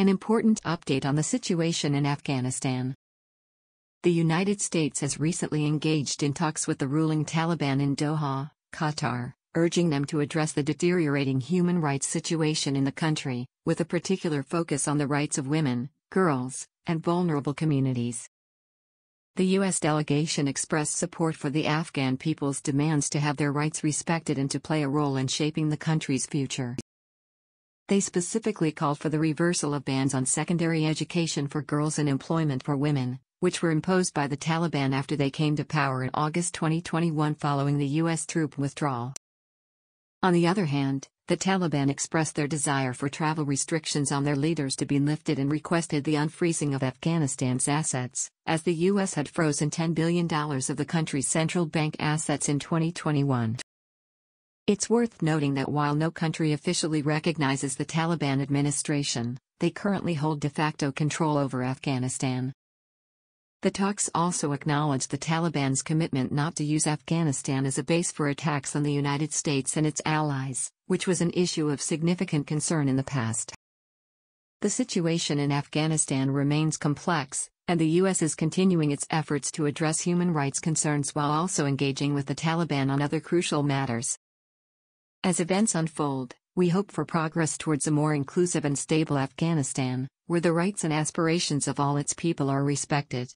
an important update on the situation in Afghanistan. The United States has recently engaged in talks with the ruling Taliban in Doha, Qatar, urging them to address the deteriorating human rights situation in the country, with a particular focus on the rights of women, girls, and vulnerable communities. The U.S. delegation expressed support for the Afghan people's demands to have their rights respected and to play a role in shaping the country's future. They specifically called for the reversal of bans on secondary education for girls and employment for women, which were imposed by the Taliban after they came to power in August 2021 following the U.S. troop withdrawal. On the other hand, the Taliban expressed their desire for travel restrictions on their leaders to be lifted and requested the unfreezing of Afghanistan's assets, as the U.S. had frozen $10 billion of the country's central bank assets in 2021. It's worth noting that while no country officially recognizes the Taliban administration, they currently hold de facto control over Afghanistan. The talks also acknowledge the Taliban's commitment not to use Afghanistan as a base for attacks on the United States and its allies, which was an issue of significant concern in the past. The situation in Afghanistan remains complex, and the U.S. is continuing its efforts to address human rights concerns while also engaging with the Taliban on other crucial matters. As events unfold, we hope for progress towards a more inclusive and stable Afghanistan, where the rights and aspirations of all its people are respected.